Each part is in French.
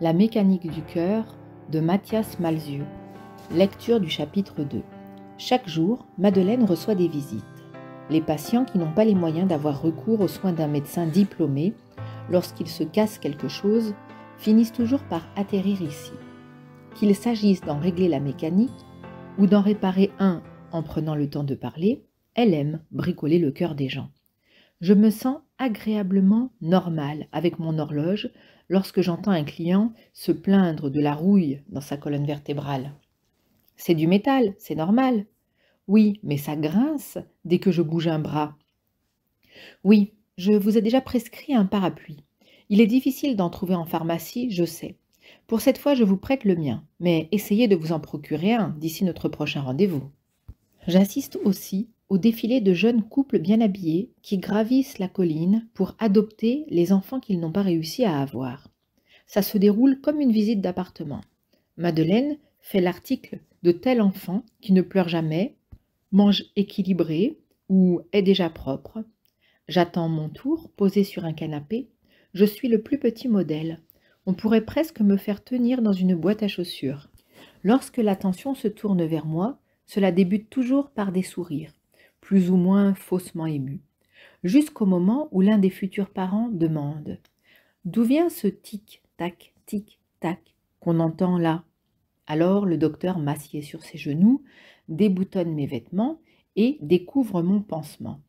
La mécanique du cœur de Mathias Malzieu. Lecture du chapitre 2. Chaque jour, Madeleine reçoit des visites. Les patients qui n'ont pas les moyens d'avoir recours aux soins d'un médecin diplômé, lorsqu'ils se cassent quelque chose, finissent toujours par atterrir ici. Qu'il s'agisse d'en régler la mécanique ou d'en réparer un en prenant le temps de parler, elle aime bricoler le cœur des gens je me sens agréablement normal avec mon horloge lorsque j'entends un client se plaindre de la rouille dans sa colonne vertébrale. C'est du métal, c'est normal. Oui, mais ça grince dès que je bouge un bras. Oui, je vous ai déjà prescrit un parapluie. Il est difficile d'en trouver en pharmacie, je sais. Pour cette fois, je vous prête le mien, mais essayez de vous en procurer un d'ici notre prochain rendez-vous. J'insiste aussi au défilé de jeunes couples bien habillés qui gravissent la colline pour adopter les enfants qu'ils n'ont pas réussi à avoir. Ça se déroule comme une visite d'appartement. Madeleine fait l'article de tel enfant qui ne pleure jamais, mange équilibré ou est déjà propre. J'attends mon tour, posé sur un canapé. Je suis le plus petit modèle. On pourrait presque me faire tenir dans une boîte à chaussures. Lorsque l'attention se tourne vers moi, cela débute toujours par des sourires plus ou moins faussement ému, jusqu'au moment où l'un des futurs parents demande D'où vient ce tic-tac, tic-tac qu'on entend là Alors le docteur m'assied sur ses genoux, déboutonne mes vêtements et découvre mon pansement.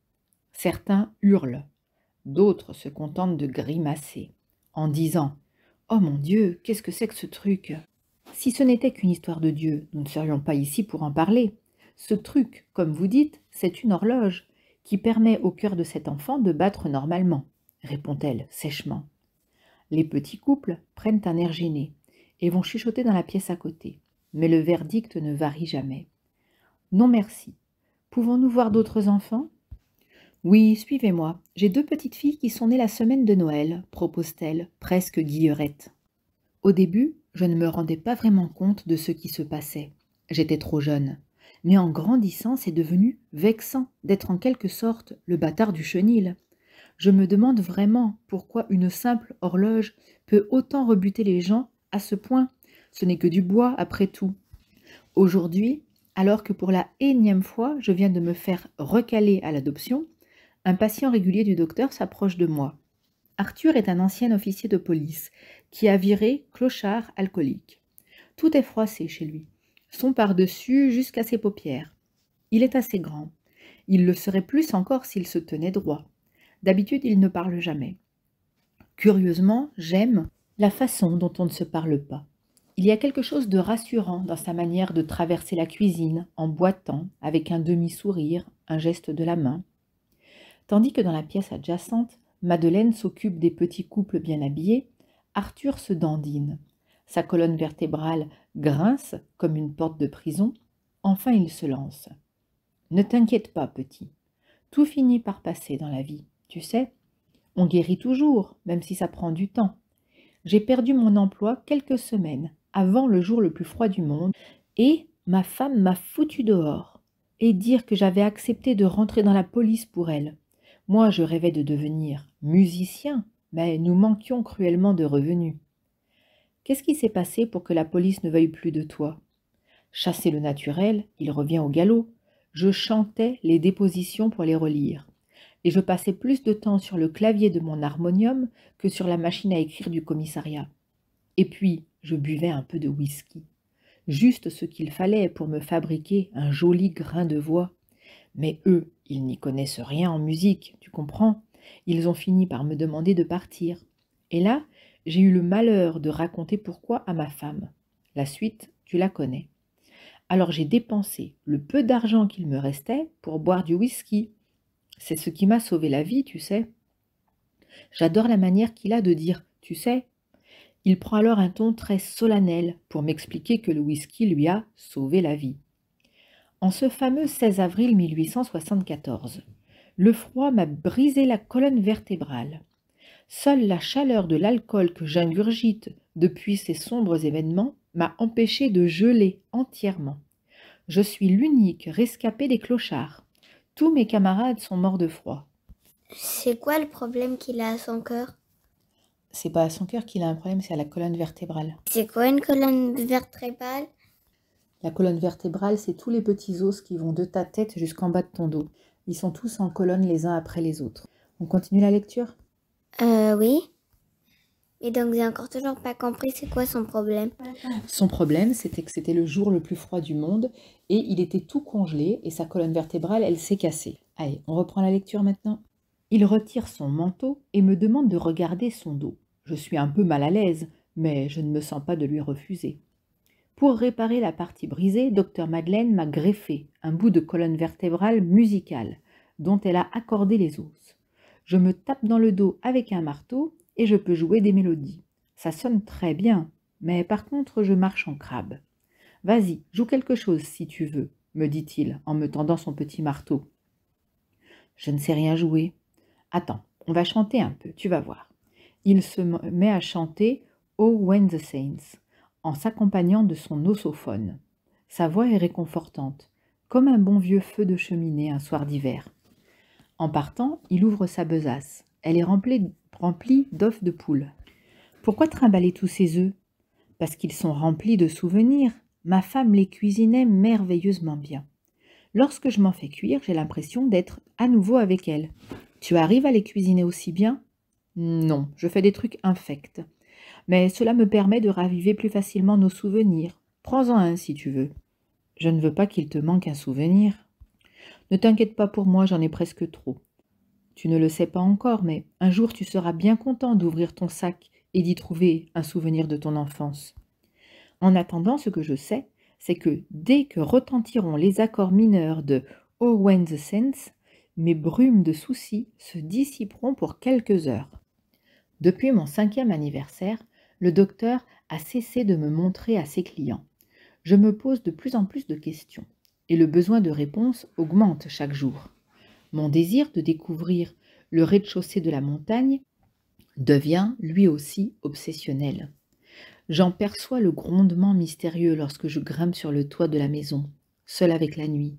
Certains hurlent, d'autres se contentent de grimacer, en disant Oh mon Dieu, qu'est-ce que c'est que ce truc Si ce n'était qu'une histoire de Dieu, nous ne serions pas ici pour en parler. Ce truc, comme vous dites, c'est une horloge qui permet au cœur de cet enfant de battre normalement, répond-elle sèchement. Les petits couples prennent un air gêné et vont chuchoter dans la pièce à côté, mais le verdict ne varie jamais. Non merci. Pouvons-nous voir d'autres enfants Oui, suivez-moi. J'ai deux petites filles qui sont nées la semaine de Noël, propose-t-elle, presque guillerette. Au début, je ne me rendais pas vraiment compte de ce qui se passait. J'étais trop jeune mais en grandissant, c'est devenu vexant d'être en quelque sorte le bâtard du chenil. Je me demande vraiment pourquoi une simple horloge peut autant rebuter les gens à ce point. Ce n'est que du bois, après tout. Aujourd'hui, alors que pour la énième fois, je viens de me faire recaler à l'adoption, un patient régulier du docteur s'approche de moi. Arthur est un ancien officier de police qui a viré clochard alcoolique. Tout est froissé chez lui sont par-dessus jusqu'à ses paupières. Il est assez grand. Il le serait plus encore s'il se tenait droit. D'habitude, il ne parle jamais. Curieusement, j'aime la façon dont on ne se parle pas. Il y a quelque chose de rassurant dans sa manière de traverser la cuisine en boitant avec un demi-sourire, un geste de la main. Tandis que dans la pièce adjacente, Madeleine s'occupe des petits couples bien habillés, Arthur se dandine. Sa colonne vertébrale grince comme une porte de prison, enfin il se lance. Ne t'inquiète pas, petit. Tout finit par passer dans la vie, tu sais. On guérit toujours, même si ça prend du temps. J'ai perdu mon emploi quelques semaines avant le jour le plus froid du monde et ma femme m'a foutu dehors. Et dire que j'avais accepté de rentrer dans la police pour elle. Moi, je rêvais de devenir musicien, mais nous manquions cruellement de revenus. Qu'est-ce qui s'est passé pour que la police ne veuille plus de toi Chasser le naturel, il revient au galop. Je chantais les dépositions pour les relire. Et je passais plus de temps sur le clavier de mon harmonium que sur la machine à écrire du commissariat. Et puis, je buvais un peu de whisky. Juste ce qu'il fallait pour me fabriquer un joli grain de voix. Mais eux, ils n'y connaissent rien en musique, tu comprends Ils ont fini par me demander de partir. Et là, j'ai eu le malheur de raconter pourquoi à ma femme. La suite, tu la connais. Alors j'ai dépensé le peu d'argent qu'il me restait pour boire du whisky. C'est ce qui m'a sauvé la vie, tu sais. J'adore la manière qu'il a de dire tu sais. Il prend alors un ton très solennel pour m'expliquer que le whisky lui a sauvé la vie. En ce fameux 16 avril 1874, le froid m'a brisé la colonne vertébrale. Seule la chaleur de l'alcool que j'ingurgite depuis ces sombres événements m'a empêché de geler entièrement. Je suis l'unique rescapé des clochards. Tous mes camarades sont morts de froid. C'est quoi le problème qu'il a à son cœur C'est pas à son cœur qu'il a un problème, c'est à la colonne vertébrale. C'est quoi une colonne vertébrale La colonne vertébrale, c'est tous les petits os qui vont de ta tête jusqu'en bas de ton dos. Ils sont tous en colonne les uns après les autres. On continue la lecture euh, oui. Et donc j'ai encore toujours pas compris c'est quoi son problème. Son problème, c'était que c'était le jour le plus froid du monde et il était tout congelé et sa colonne vertébrale, elle s'est cassée. Allez, on reprend la lecture maintenant. Il retire son manteau et me demande de regarder son dos. Je suis un peu mal à l'aise, mais je ne me sens pas de lui refuser. Pour réparer la partie brisée, docteur Madeleine m'a greffé un bout de colonne vertébrale musicale dont elle a accordé les os. Je me tape dans le dos avec un marteau et je peux jouer des mélodies. Ça sonne très bien, mais par contre je marche en crabe. Vas-y, joue quelque chose si tu veux, me dit-il en me tendant son petit marteau. Je ne sais rien jouer. Attends, on va chanter un peu, tu vas voir. Il se met à chanter Oh When the Saints en s'accompagnant de son ossophone. Sa voix est réconfortante, comme un bon vieux feu de cheminée un soir d'hiver. En partant, il ouvre sa besace. Elle est remplie, remplie d'œufs de poule. Pourquoi trimballer tous ces œufs Parce qu'ils sont remplis de souvenirs. Ma femme les cuisinait merveilleusement bien. Lorsque je m'en fais cuire, j'ai l'impression d'être à nouveau avec elle. Tu arrives à les cuisiner aussi bien Non, je fais des trucs infects. Mais cela me permet de raviver plus facilement nos souvenirs. Prends-en un si tu veux. Je ne veux pas qu'il te manque un souvenir. Ne t'inquiète pas pour moi, j'en ai presque trop. Tu ne le sais pas encore, mais un jour tu seras bien content d'ouvrir ton sac et d'y trouver un souvenir de ton enfance. En attendant, ce que je sais, c'est que dès que retentiront les accords mineurs de Oh When the Sense, mes brumes de soucis se dissiperont pour quelques heures. Depuis mon cinquième anniversaire, le docteur a cessé de me montrer à ses clients. Je me pose de plus en plus de questions et le besoin de réponse augmente chaque jour. Mon désir de découvrir le rez-de-chaussée de la montagne devient lui aussi obsessionnel. J'en perçois le grondement mystérieux lorsque je grimpe sur le toit de la maison, seul avec la nuit.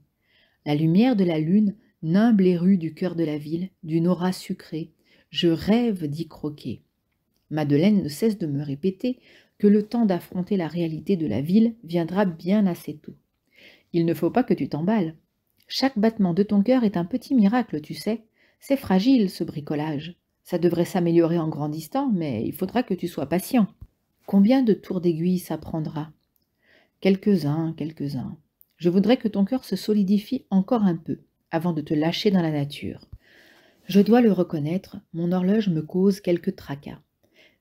La lumière de la lune nimble les rues du cœur de la ville, d'une aura sucrée. Je rêve d'y croquer. Madeleine ne cesse de me répéter que le temps d'affronter la réalité de la ville viendra bien assez tôt. Il ne faut pas que tu t'emballes. Chaque battement de ton cœur est un petit miracle, tu sais. C'est fragile, ce bricolage. Ça devrait s'améliorer en grandissant, mais il faudra que tu sois patient. Combien de tours d'aiguille ça prendra Quelques-uns, quelques-uns. Je voudrais que ton cœur se solidifie encore un peu, avant de te lâcher dans la nature. Je dois le reconnaître, mon horloge me cause quelques tracas.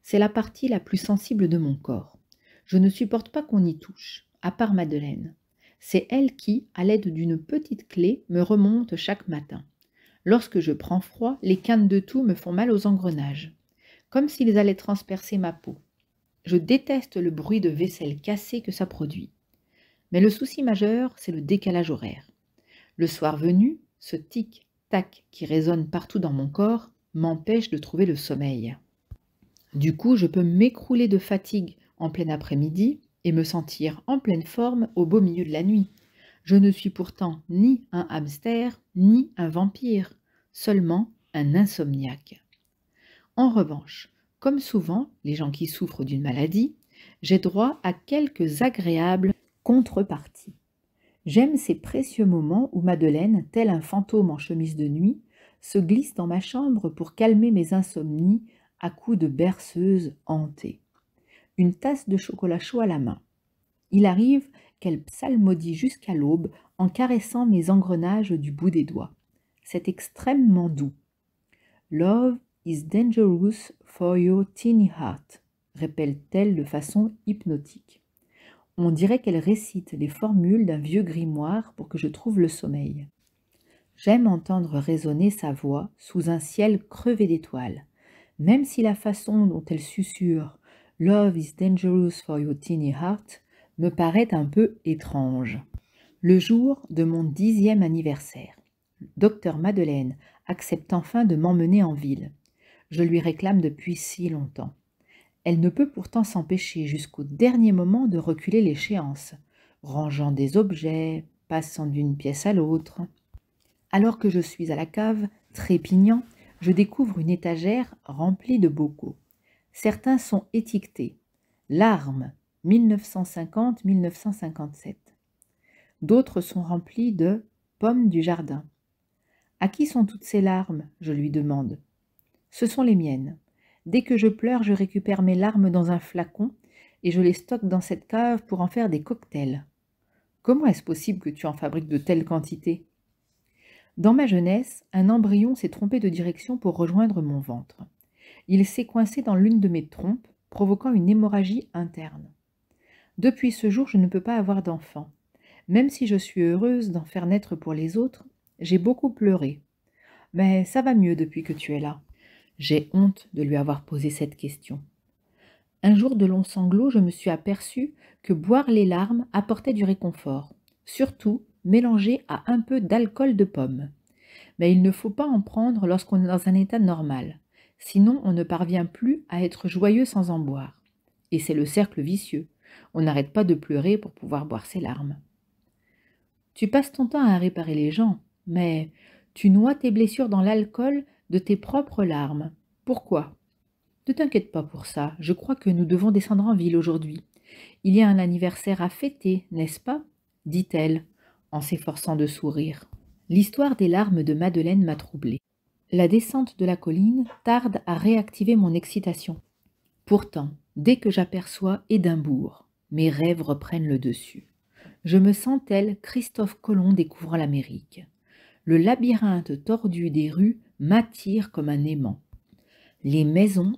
C'est la partie la plus sensible de mon corps. Je ne supporte pas qu'on y touche, à part Madeleine. C'est elle qui, à l'aide d'une petite clé, me remonte chaque matin. Lorsque je prends froid, les cannes de toux me font mal aux engrenages, comme s'ils allaient transpercer ma peau. Je déteste le bruit de vaisselle cassée que ça produit. Mais le souci majeur, c'est le décalage horaire. Le soir venu, ce tic-tac qui résonne partout dans mon corps m'empêche de trouver le sommeil. Du coup, je peux m'écrouler de fatigue en plein après-midi et me sentir en pleine forme au beau milieu de la nuit. Je ne suis pourtant ni un hamster, ni un vampire, seulement un insomniaque. En revanche, comme souvent les gens qui souffrent d'une maladie, j'ai droit à quelques agréables contreparties. J'aime ces précieux moments où Madeleine, tel un fantôme en chemise de nuit, se glisse dans ma chambre pour calmer mes insomnies à coups de berceuse hantées une tasse de chocolat chaud à la main. Il arrive qu'elle psalmodie jusqu'à l'aube en caressant mes engrenages du bout des doigts. C'est extrêmement doux. Love is dangerous for your teeny heart, répète-t-elle de façon hypnotique. On dirait qu'elle récite les formules d'un vieux grimoire pour que je trouve le sommeil. J'aime entendre résonner sa voix sous un ciel crevé d'étoiles, même si la façon dont elle susurre Love is dangerous for your teeny heart me paraît un peu étrange. Le jour de mon dixième anniversaire, docteur Madeleine accepte enfin de m'emmener en ville. Je lui réclame depuis si longtemps. Elle ne peut pourtant s'empêcher jusqu'au dernier moment de reculer l'échéance, rangeant des objets, passant d'une pièce à l'autre. Alors que je suis à la cave, trépignant, je découvre une étagère remplie de bocaux. Certains sont étiquetés Larmes 1950-1957. D'autres sont remplis de Pommes du jardin. À qui sont toutes ces larmes je lui demande. Ce sont les miennes. Dès que je pleure, je récupère mes larmes dans un flacon et je les stocke dans cette cave pour en faire des cocktails. Comment est-ce possible que tu en fabriques de telles quantités Dans ma jeunesse, un embryon s'est trompé de direction pour rejoindre mon ventre il s'est coincé dans l'une de mes trompes, provoquant une hémorragie interne. Depuis ce jour, je ne peux pas avoir d'enfant. Même si je suis heureuse d'en faire naître pour les autres, j'ai beaucoup pleuré. Mais ça va mieux depuis que tu es là. J'ai honte de lui avoir posé cette question. Un jour de longs sanglots, je me suis aperçue que boire les larmes apportait du réconfort, surtout mélangé à un peu d'alcool de pomme. Mais il ne faut pas en prendre lorsqu'on est dans un état normal. Sinon, on ne parvient plus à être joyeux sans en boire. Et c'est le cercle vicieux. On n'arrête pas de pleurer pour pouvoir boire ses larmes. Tu passes ton temps à réparer les gens, mais tu noies tes blessures dans l'alcool de tes propres larmes. Pourquoi Ne t'inquiète pas pour ça, je crois que nous devons descendre en ville aujourd'hui. Il y a un anniversaire à fêter, n'est-ce pas dit-elle, en s'efforçant de sourire. L'histoire des larmes de Madeleine m'a troublée. La descente de la colline tarde à réactiver mon excitation. Pourtant, dès que j'aperçois Édimbourg, mes rêves reprennent le dessus. Je me sens tel Christophe Colomb découvrant l'Amérique. Le labyrinthe tordu des rues m'attire comme un aimant. Les maisons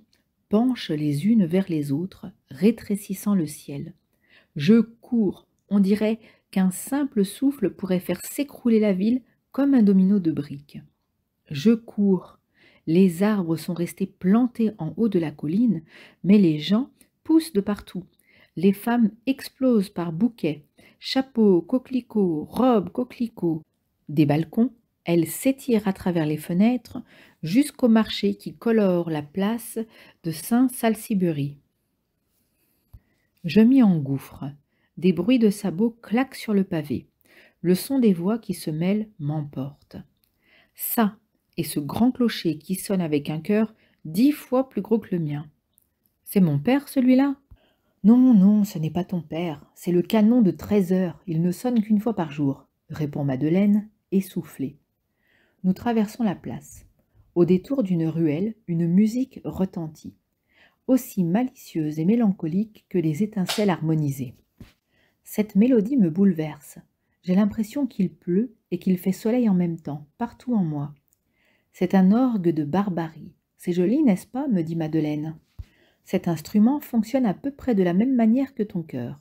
penchent les unes vers les autres, rétrécissant le ciel. Je cours, on dirait qu'un simple souffle pourrait faire s'écrouler la ville comme un domino de briques. Je cours. Les arbres sont restés plantés en haut de la colline, mais les gens poussent de partout. Les femmes explosent par bouquets. Chapeaux, coquelicots, robes, coquelicots. Des balcons, elles s'étirent à travers les fenêtres jusqu'au marché qui colore la place de saint salcibury Je m'y engouffre. Des bruits de sabots claquent sur le pavé. Le son des voix qui se mêlent m'emporte. Ça, et ce grand clocher qui sonne avec un cœur dix fois plus gros que le mien. C'est mon père, celui-là Non, non, ce n'est pas ton père, c'est le canon de treize heures, il ne sonne qu'une fois par jour, répond Madeleine, essoufflée. Nous traversons la place. Au détour d'une ruelle, une musique retentit, aussi malicieuse et mélancolique que les étincelles harmonisées. Cette mélodie me bouleverse. J'ai l'impression qu'il pleut et qu'il fait soleil en même temps, partout en moi. C'est un orgue de barbarie. C'est joli, n'est-ce pas me dit Madeleine. Cet instrument fonctionne à peu près de la même manière que ton cœur.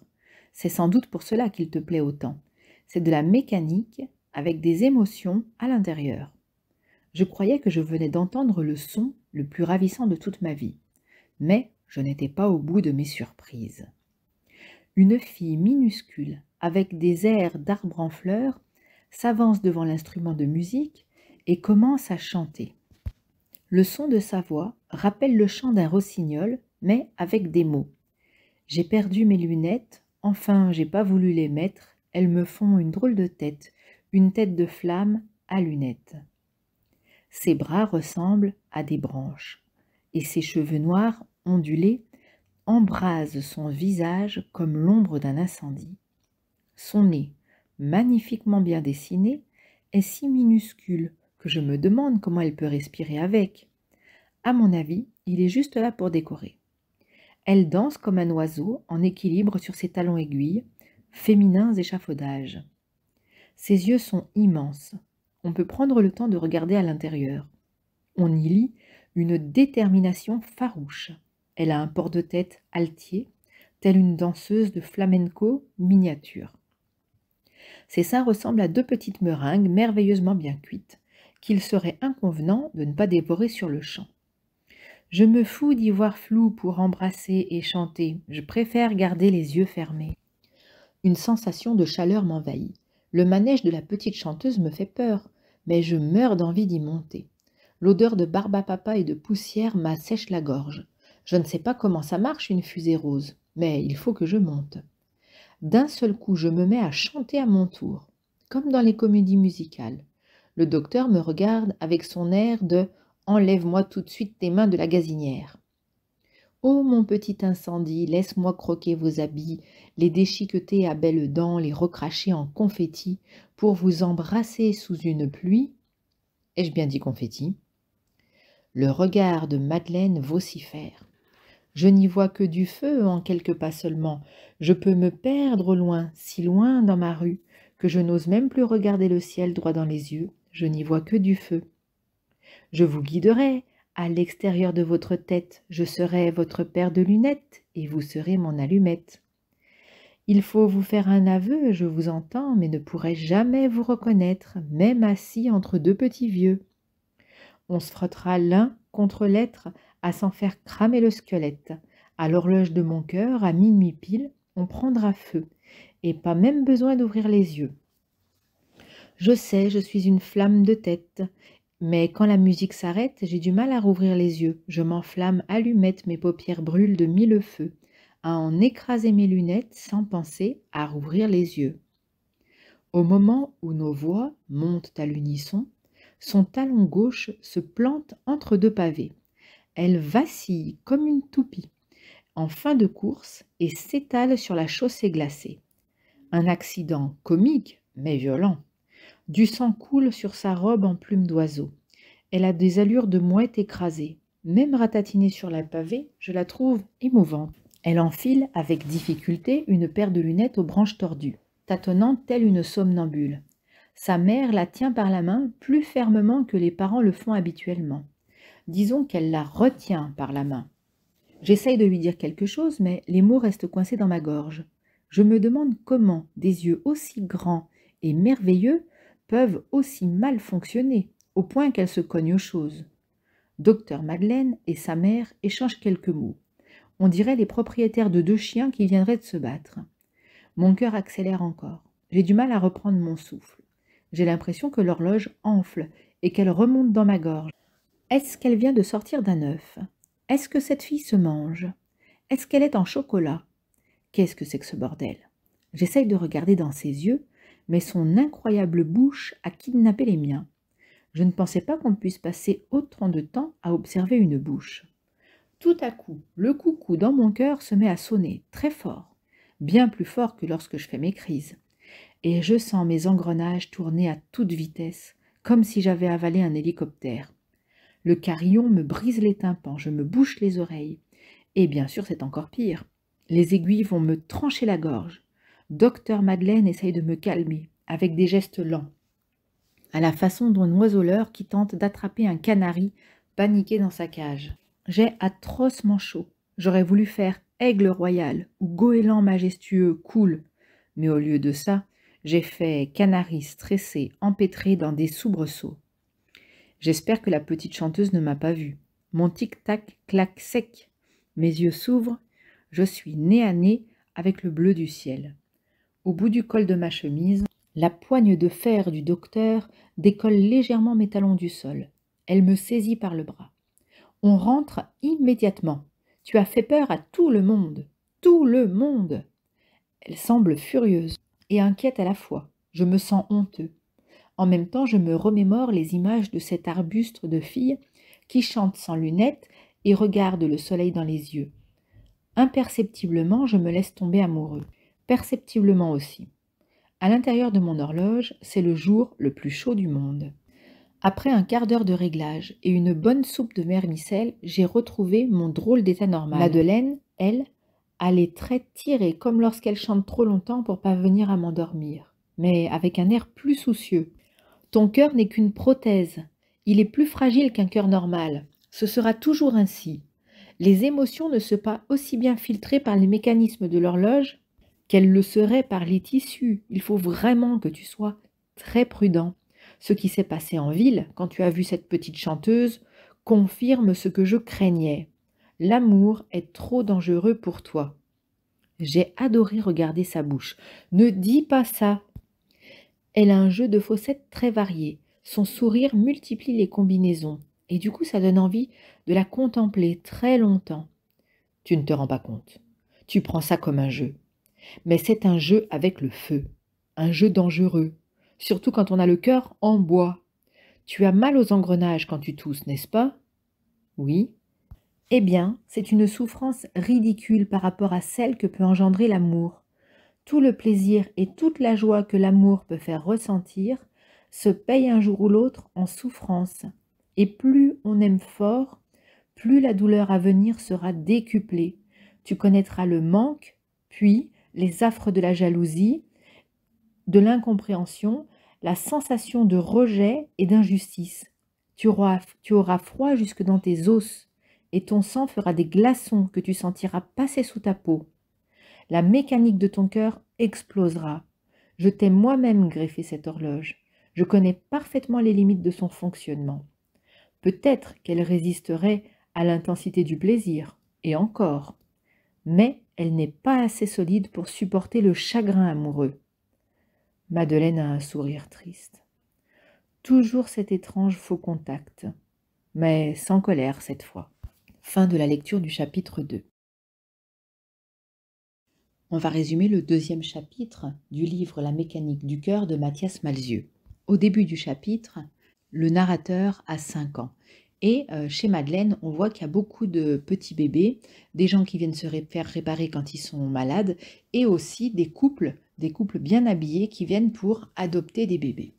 C'est sans doute pour cela qu'il te plaît autant. C'est de la mécanique avec des émotions à l'intérieur. Je croyais que je venais d'entendre le son le plus ravissant de toute ma vie, mais je n'étais pas au bout de mes surprises. Une fille minuscule, avec des airs d'arbre en fleurs, s'avance devant l'instrument de musique et commence à chanter. Le son de sa voix rappelle le chant d'un rossignol, mais avec des mots. J'ai perdu mes lunettes, enfin j'ai pas voulu les mettre, elles me font une drôle de tête, une tête de flamme à lunettes. Ses bras ressemblent à des branches, et ses cheveux noirs, ondulés, embrasent son visage comme l'ombre d'un incendie. Son nez, magnifiquement bien dessiné, est si minuscule que je me demande comment elle peut respirer avec. À mon avis, il est juste là pour décorer. Elle danse comme un oiseau en équilibre sur ses talons aiguilles, féminins échafaudages. Ses yeux sont immenses. On peut prendre le temps de regarder à l'intérieur. On y lit une détermination farouche. Elle a un port de tête altier, telle une danseuse de flamenco miniature. Ses seins ressemblent à deux petites meringues merveilleusement bien cuites, qu'il serait inconvenant de ne pas dévorer sur le champ. Je me fous d'y voir flou pour embrasser et chanter, je préfère garder les yeux fermés. Une sensation de chaleur m'envahit. Le manège de la petite chanteuse me fait peur, mais je meurs d'envie d'y monter. L'odeur de barbe à papa et de poussière m'assèche la gorge. Je ne sais pas comment ça marche une fusée rose, mais il faut que je monte. D'un seul coup, je me mets à chanter à mon tour, comme dans les comédies musicales. Le docteur me regarde avec son air de Enlève-moi tout de suite tes mains de la gazinière. oh, mon petit incendie, laisse-moi croquer vos habits, les déchiqueter à belles dents, les recracher en confetti, pour vous embrasser sous une pluie. Ai-je bien dit confetti Le regard de Madeleine vocifère. Je n'y vois que du feu en quelques pas seulement. Je peux me perdre loin, si loin dans ma rue, que je n'ose même plus regarder le ciel droit dans les yeux je n'y vois que du feu. Je vous guiderai, à l'extérieur de votre tête, je serai votre paire de lunettes et vous serez mon allumette. Il faut vous faire un aveu, je vous entends, mais ne pourrai jamais vous reconnaître, même assis entre deux petits vieux. On se frottera l'un contre l'être à s'en faire cramer le squelette. À l'horloge de mon cœur, à minuit pile, on prendra feu, et pas même besoin d'ouvrir les yeux. Je sais, je suis une flamme de tête. Mais quand la musique s'arrête, j'ai du mal à rouvrir les yeux. Je m'enflamme, allumette, mes paupières brûlent de mille feux, à en écraser mes lunettes sans penser à rouvrir les yeux. Au moment où nos voix montent à l'unisson, son talon gauche se plante entre deux pavés. Elle vacille comme une toupie en fin de course et s'étale sur la chaussée glacée. Un accident comique mais violent. Du sang coule sur sa robe en plume d'oiseau. Elle a des allures de mouette écrasée. Même ratatinée sur la pavée, je la trouve émouvante. Elle enfile avec difficulté une paire de lunettes aux branches tordues, tâtonnant telle une somnambule. Sa mère la tient par la main plus fermement que les parents le font habituellement. Disons qu'elle la retient par la main. J'essaye de lui dire quelque chose, mais les mots restent coincés dans ma gorge. Je me demande comment des yeux aussi grands et merveilleux peuvent aussi mal fonctionner, au point qu'elles se cognent aux choses. Docteur Madeleine et sa mère échangent quelques mots. On dirait les propriétaires de deux chiens qui viendraient de se battre. Mon cœur accélère encore. J'ai du mal à reprendre mon souffle. J'ai l'impression que l'horloge enfle et qu'elle remonte dans ma gorge. Est-ce qu'elle vient de sortir d'un œuf Est-ce que cette fille se mange Est-ce qu'elle est en chocolat Qu'est-ce que c'est que ce bordel J'essaye de regarder dans ses yeux, mais son incroyable bouche a kidnappé les miens. Je ne pensais pas qu'on puisse passer autant de temps à observer une bouche. Tout à coup, le coucou dans mon cœur se met à sonner, très fort, bien plus fort que lorsque je fais mes crises. Et je sens mes engrenages tourner à toute vitesse, comme si j'avais avalé un hélicoptère. Le carillon me brise les tympans, je me bouche les oreilles. Et bien sûr, c'est encore pire. Les aiguilles vont me trancher la gorge. Docteur Madeleine essaye de me calmer, avec des gestes lents, à la façon d'un oiseleur qui tente d'attraper un canari paniqué dans sa cage. J'ai atrocement chaud. J'aurais voulu faire aigle royal ou goéland majestueux, cool. Mais au lieu de ça, j'ai fait canari stressé, empêtré dans des soubresauts. J'espère que la petite chanteuse ne m'a pas vu. Mon tic-tac claque sec. Mes yeux s'ouvrent. Je suis nez à nez avec le bleu du ciel. Au bout du col de ma chemise, la poigne de fer du docteur décolle légèrement mes talons du sol. Elle me saisit par le bras. On rentre immédiatement. Tu as fait peur à tout le monde. Tout le monde. Elle semble furieuse et inquiète à la fois. Je me sens honteux. En même temps, je me remémore les images de cet arbuste de fille qui chante sans lunettes et regarde le soleil dans les yeux. Imperceptiblement, je me laisse tomber amoureux perceptiblement aussi. À l'intérieur de mon horloge, c'est le jour le plus chaud du monde. Après un quart d'heure de réglage et une bonne soupe de vermicelle, j'ai retrouvé mon drôle d'état normal. Madeleine, elle, a les traits tirés comme lorsqu'elle chante trop longtemps pour pas venir à m'endormir, mais avec un air plus soucieux. Ton cœur n'est qu'une prothèse. Il est plus fragile qu'un cœur normal. Ce sera toujours ainsi. Les émotions ne se pas aussi bien filtrées par les mécanismes de l'horloge qu'elle le serait par les tissus. Il faut vraiment que tu sois très prudent. Ce qui s'est passé en ville, quand tu as vu cette petite chanteuse, confirme ce que je craignais. L'amour est trop dangereux pour toi. J'ai adoré regarder sa bouche. Ne dis pas ça. Elle a un jeu de faussettes très varié. Son sourire multiplie les combinaisons. Et du coup, ça donne envie de la contempler très longtemps. Tu ne te rends pas compte. Tu prends ça comme un jeu. Mais c'est un jeu avec le feu, un jeu dangereux, surtout quand on a le cœur en bois. Tu as mal aux engrenages quand tu tousses, n'est-ce pas Oui. Eh bien, c'est une souffrance ridicule par rapport à celle que peut engendrer l'amour. Tout le plaisir et toute la joie que l'amour peut faire ressentir se paye un jour ou l'autre en souffrance. Et plus on aime fort, plus la douleur à venir sera décuplée. Tu connaîtras le manque, puis les affres de la jalousie, de l'incompréhension, la sensation de rejet et d'injustice. Tu auras, tu auras froid jusque dans tes os, et ton sang fera des glaçons que tu sentiras passer sous ta peau. La mécanique de ton cœur explosera. Je t'ai moi-même greffé cette horloge. Je connais parfaitement les limites de son fonctionnement. Peut-être qu'elle résisterait à l'intensité du plaisir, et encore. Mais elle n'est pas assez solide pour supporter le chagrin amoureux. Madeleine a un sourire triste. Toujours cet étrange faux contact, mais sans colère cette fois. Fin de la lecture du chapitre 2. On va résumer le deuxième chapitre du livre La mécanique du cœur de Mathias Malzieu. Au début du chapitre, le narrateur a cinq ans. Et euh, chez Madeleine, on voit qu'il y a beaucoup de petits bébés, des gens qui viennent se faire réparer quand ils sont malades, et aussi des couples, des couples bien habillés qui viennent pour adopter des bébés.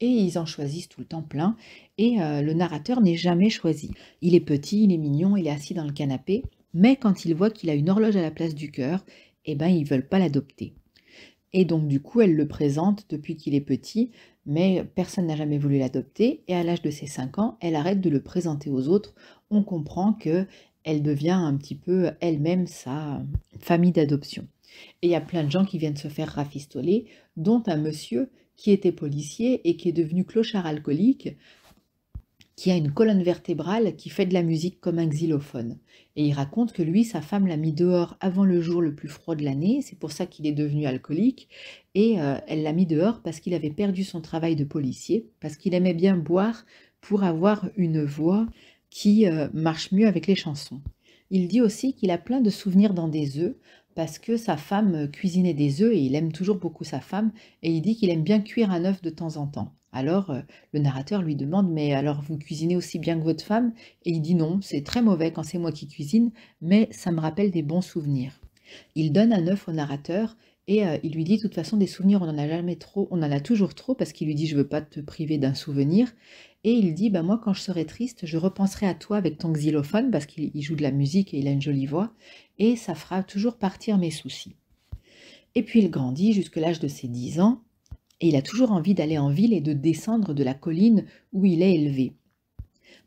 Et ils en choisissent tout le temps plein, et euh, le narrateur n'est jamais choisi. Il est petit, il est mignon, il est assis dans le canapé, mais quand il voit qu'il a une horloge à la place du cœur, eh ben ils veulent pas l'adopter. Et donc du coup, elle le présente depuis qu'il est petit, mais personne n'a jamais voulu l'adopter et à l'âge de ses 5 ans, elle arrête de le présenter aux autres. On comprend que elle devient un petit peu elle-même sa famille d'adoption. Et il y a plein de gens qui viennent se faire rafistoler, dont un monsieur qui était policier et qui est devenu clochard alcoolique qui a une colonne vertébrale qui fait de la musique comme un xylophone. Et il raconte que lui, sa femme l'a mis dehors avant le jour le plus froid de l'année, c'est pour ça qu'il est devenu alcoolique, et euh, elle l'a mis dehors parce qu'il avait perdu son travail de policier, parce qu'il aimait bien boire pour avoir une voix qui euh, marche mieux avec les chansons. Il dit aussi qu'il a plein de souvenirs dans des œufs, parce que sa femme euh, cuisinait des œufs et il aime toujours beaucoup sa femme, et il dit qu'il aime bien cuire un œuf de temps en temps. Alors euh, le narrateur lui demande Mais alors vous cuisinez aussi bien que votre femme Et il dit Non, c'est très mauvais quand c'est moi qui cuisine, mais ça me rappelle des bons souvenirs. Il donne un œuf au narrateur et euh, il lui dit de toute façon des souvenirs on en a jamais trop, on en a toujours trop parce qu'il lui dit je veux pas te priver d'un souvenir et il dit bah moi quand je serai triste je repenserai à toi avec ton xylophone parce qu'il joue de la musique et il a une jolie voix et ça fera toujours partir mes soucis. Et puis il grandit jusqu'à l'âge de ses 10 ans et il a toujours envie d'aller en ville et de descendre de la colline où il est élevé.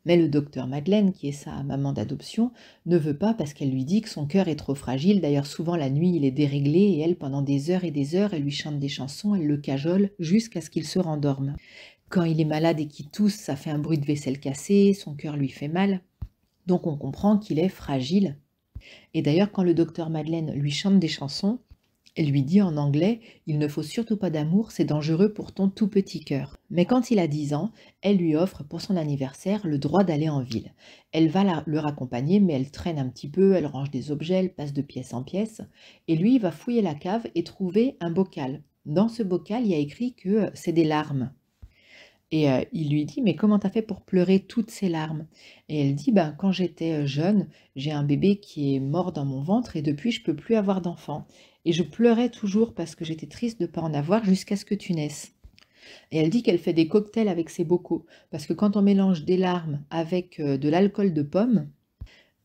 Mais le docteur Madeleine, qui est sa maman d'adoption, ne veut pas parce qu'elle lui dit que son cœur est trop fragile. D'ailleurs, souvent la nuit, il est déréglé et elle, pendant des heures et des heures, elle lui chante des chansons, elle le cajole jusqu'à ce qu'il se rendorme. Quand il est malade et qu'il tousse, ça fait un bruit de vaisselle cassée, son cœur lui fait mal. Donc on comprend qu'il est fragile. Et d'ailleurs, quand le docteur Madeleine lui chante des chansons, elle lui dit en anglais Il ne faut surtout pas d'amour, c'est dangereux pour ton tout petit cœur. Mais quand il a 10 ans, elle lui offre pour son anniversaire le droit d'aller en ville. Elle va le raccompagner, mais elle traîne un petit peu, elle range des objets, elle passe de pièce en pièce. Et lui, il va fouiller la cave et trouver un bocal. Dans ce bocal, il y a écrit que euh, c'est des larmes. Et euh, il lui dit, mais comment t'as fait pour pleurer toutes ces larmes Et elle dit, ben, quand j'étais euh, jeune, j'ai un bébé qui est mort dans mon ventre et depuis, je ne peux plus avoir d'enfant et je pleurais toujours parce que j'étais triste de ne pas en avoir jusqu'à ce que tu naisses. Et elle dit qu'elle fait des cocktails avec ses bocaux, parce que quand on mélange des larmes avec euh, de l'alcool de pomme,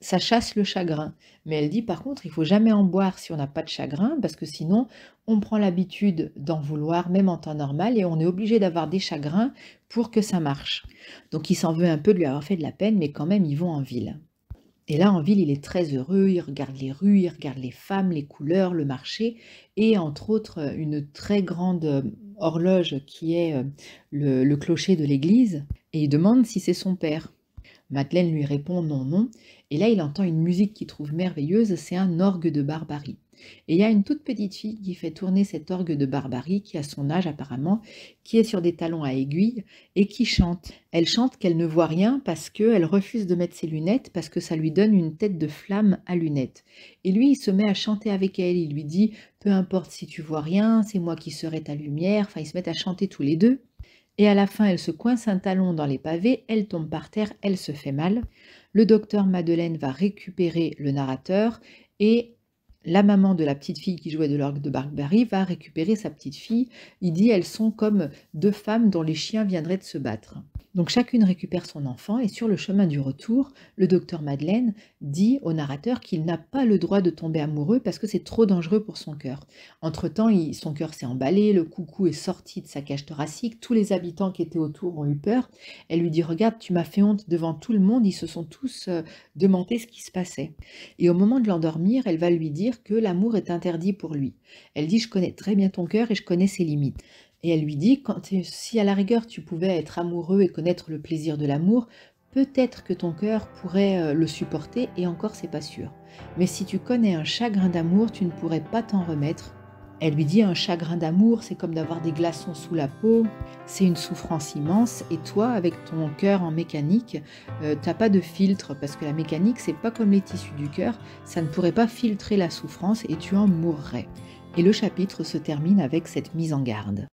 ça chasse le chagrin. Mais elle dit par contre, il faut jamais en boire si on n'a pas de chagrin, parce que sinon, on prend l'habitude d'en vouloir, même en temps normal, et on est obligé d'avoir des chagrins pour que ça marche. Donc il s'en veut un peu de lui avoir fait de la peine, mais quand même, ils vont en ville. Et là, en ville, il est très heureux, il regarde les rues, il regarde les femmes, les couleurs, le marché, et entre autres, euh, une très grande euh, horloge qui est euh, le, clocher de l'église, et il demande si c'est son père. Madeleine lui répond non, non, et là, il entend une musique qu'il trouve merveilleuse, c'est un orgue de barbarie. Et il y a une toute petite fille qui fait tourner cet orgue de barbarie, qui a son âge apparemment, qui est sur des talons à aiguilles, et qui chante. Elle chante qu'elle ne voit rien parce qu'elle refuse de mettre ses lunettes, parce que ça lui donne une tête de flamme à lunettes. Et lui, il se met à chanter avec elle, il lui dit « Peu importe si tu vois rien, c'est moi qui serai ta lumière », enfin ils se mettent à chanter tous les deux. Et à la fin, elle se coince un talon dans les pavés, elle tombe par terre, elle se fait mal le docteur Madeleine va récupérer le narrateur et la maman de la petite fille qui jouait de l'orgue de Barbarie va récupérer sa petite fille. Il dit elles sont comme deux femmes dont les chiens viendraient de se battre. Donc chacune récupère son enfant et sur le chemin du retour, le docteur Madeleine dit au narrateur qu'il n'a pas le droit de tomber amoureux parce que c'est trop dangereux pour son cœur. Entre-temps, son cœur s'est emballé, le coucou est sorti de sa cage thoracique, tous les habitants qui étaient autour ont eu peur. Elle lui dit "Regarde, tu m'as fait honte devant tout le monde, ils se sont tous euh, demandé ce qui se passait." Et au moment de l'endormir, elle va lui dire que l'amour est interdit pour lui. Elle dit, je connais très bien ton cœur et je connais ses limites. Et elle lui dit, quand, si à la rigueur tu pouvais être amoureux et connaître le plaisir de l'amour, peut-être que ton cœur pourrait euh, le supporter et encore c'est pas sûr. Mais si tu connais un chagrin d'amour, tu ne pourrais pas t'en remettre elle lui dit un chagrin d'amour, c'est comme d'avoir des glaçons sous la peau, c'est une souffrance immense. Et toi, avec ton cœur en mécanique, euh, t'as pas de filtre parce que la mécanique, c'est pas comme les tissus du cœur, ça ne pourrait pas filtrer la souffrance et tu en mourrais. Et le chapitre se termine avec cette mise en garde.